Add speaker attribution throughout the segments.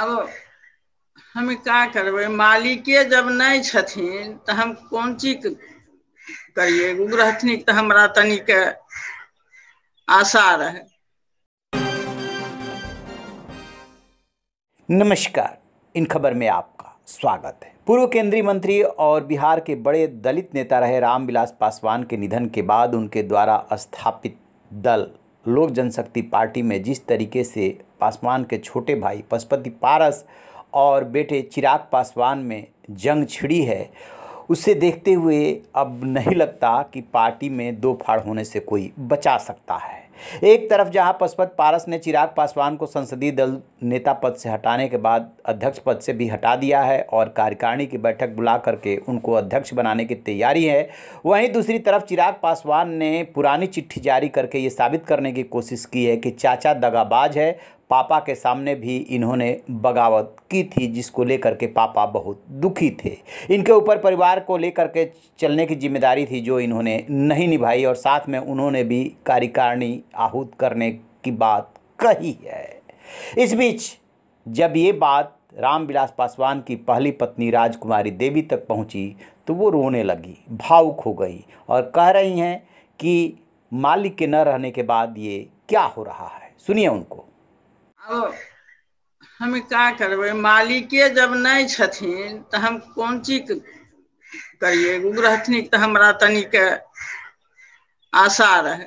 Speaker 1: अब हम क्या करबे मालिके जब नहीं छथिन तो हम कौन चीज करिए रहथिन तो हमारा तनिक
Speaker 2: आशा रहे नमस्कार इन खबर में आपका स्वागत है पूर्व केंद्रीय मंत्री और बिहार के बड़े दलित नेता रहे रामविलास पासवान के निधन के बाद उनके द्वारा स्थापित दल लोक जनशक्ति पार्टी में जिस तरीके से पासवान के छोटे भाई पशुपति पारस और बेटे चिराग पासवान में जंग छिड़ी है उसे देखते हुए अब नहीं लगता कि पार्टी में दो फाड़ होने से कोई बचा सकता है एक तरफ जहां पशुपत पारस ने चिराग पासवान को संसदीय दल नेता पद से हटाने के बाद अध्यक्ष पद से भी हटा दिया है और कार्यकारिणी की बैठक बुला करके उनको अध्यक्ष बनाने की तैयारी है वहीं दूसरी तरफ चिराग पासवान ने पुरानी चिट्ठी जारी करके ये साबित करने की कोशिश की है कि चाचा दगाबाज है पापा के सामने भी इन्होंने बगावत की थी जिसको लेकर के पापा बहुत दुखी थे इनके ऊपर परिवार को लेकर के चलने की जिम्मेदारी थी जो इन्होंने नहीं निभाई और साथ में उन्होंने भी कार्यकारिणी आहूत करने की बात कही है इस बीच जब ये बात रामविलास पासवान की पहली पत्नी राजकुमारी देवी तक पहुंची तो वो रोने लगी भावुक हो गई और कह रही हैं कि मालिक के न रहने के बाद ये क्या हो रहा है सुनिए उनको
Speaker 1: हम क्या करबै मालिके जब नहीं छथिन तो हम कौन चीज करिए रहथिन तो हमारा तनिक आशा रहे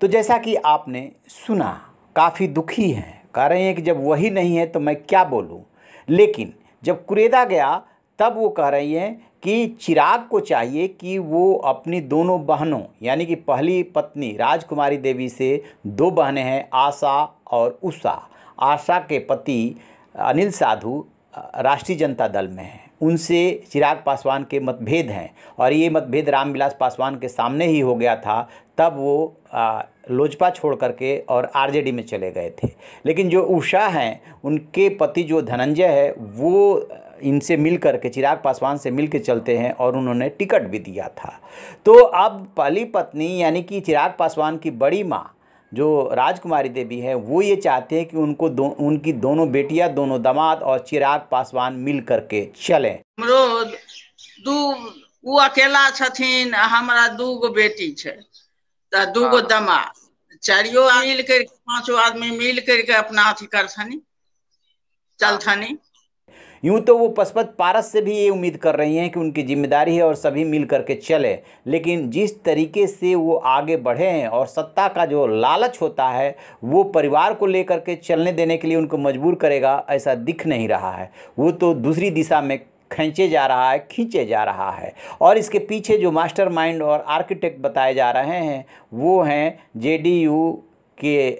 Speaker 2: तो जैसा कि आपने सुना काफ़ी दुखी हैं कह रहे हैं कि जब वही नहीं है तो मैं क्या बोलूं लेकिन जब कुरेदा गया तब वो कह रही हैं कि चिराग को चाहिए कि वो अपनी दोनों बहनों यानी कि पहली पत्नी राजकुमारी देवी से दो बहनें हैं आशा और उषा आशा के पति अनिल साधु राष्ट्रीय जनता दल में हैं उनसे चिराग पासवान के मतभेद हैं और ये मतभेद रामविलास पासवान के सामने ही हो गया था तब वो लोजपा छोड़ करके और आरजेडी में चले गए थे लेकिन जो उषा हैं उनके पति जो धनंजय है वो इनसे मिल कर के चिराग पासवान से मिल के चलते हैं और उन्होंने टिकट भी दिया था तो अब पहली पत्नी यानी कि चिराग पासवान की बड़ी माँ जो राजकुमारी देवी है वो ये चाहते हैं कि उनको दो, उनकी दोनों बेटियां दोनों दामाद और चिराग पासवान मिल करके चले
Speaker 1: दू वो अकेला छथिन हमारा दू गो बेटी है दू गो हाँ। दामाद चारियो मिल करके पांचो आदमी मिल करके अपना अथी करथनी चलथनी
Speaker 2: यूँ तो वो पशुपत पारस से भी ये उम्मीद कर रही हैं कि उनकी जिम्मेदारी है और सभी मिल करके चले लेकिन जिस तरीके से वो आगे बढ़े हैं और सत्ता का जो लालच होता है वो परिवार को लेकर के चलने देने के लिए उनको मजबूर करेगा ऐसा दिख नहीं रहा है वो तो दूसरी दिशा में खींचे जा रहा है खींचे जा रहा है और इसके पीछे जो मास्टरमाइंड और आर्किटेक्ट बताए जा रहे हैं वो हैं जेडीयू के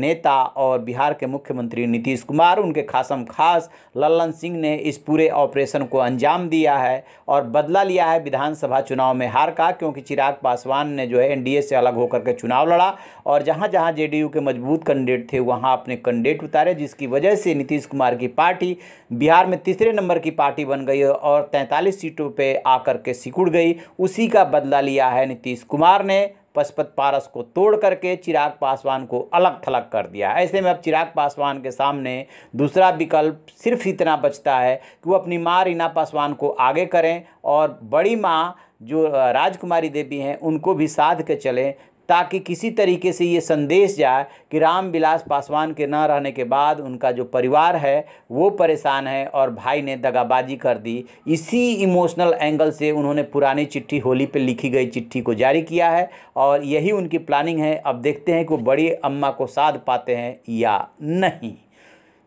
Speaker 2: नेता और बिहार के मुख्यमंत्री नीतीश कुमार उनके खासम खास लल्लन सिंह ने इस पूरे ऑपरेशन को अंजाम दिया है और बदला लिया है विधानसभा चुनाव में हार का क्योंकि चिराग पासवान ने जो है एनडीए से अलग होकर के चुनाव लड़ा और जहाँ जहाँ जेडीयू के मजबूत कैंडिडेट थे वहाँ अपने कैंडिडेट उतारे जिसकी वजह से नीतीश कुमार की पार्टी बिहार में तीसरे नंबर की पार्टी बन गई और तैंतालीस सीटों पर आकर के सिकुड़ गई उसी का बदला लिया है नीतीश कुमार ने पशुपत पारस को तोड़ करके चिराग पासवान को अलग थलग कर दिया ऐसे में अब चिराग पासवान के सामने दूसरा विकल्प सिर्फ इतना बचता है कि वो अपनी माँ रीना पासवान को आगे करें और बड़ी माँ जो राजकुमारी देवी हैं उनको भी साध के चलें ताकि किसी तरीके से ये संदेश जाए कि राम बिलास पासवान के न रहने के बाद उनका जो परिवार है वो परेशान है और भाई ने दगाबाजी कर दी इसी इमोशनल एंगल से उन्होंने पुरानी चिट्ठी होली पे लिखी गई चिट्ठी को जारी किया है और यही उनकी प्लानिंग है अब देखते हैं कि वो बड़ी अम्मा को साध पाते हैं या नहीं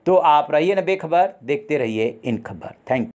Speaker 2: तो आप रहिए ना बेखबर देखते रहिए इन खबर थैंक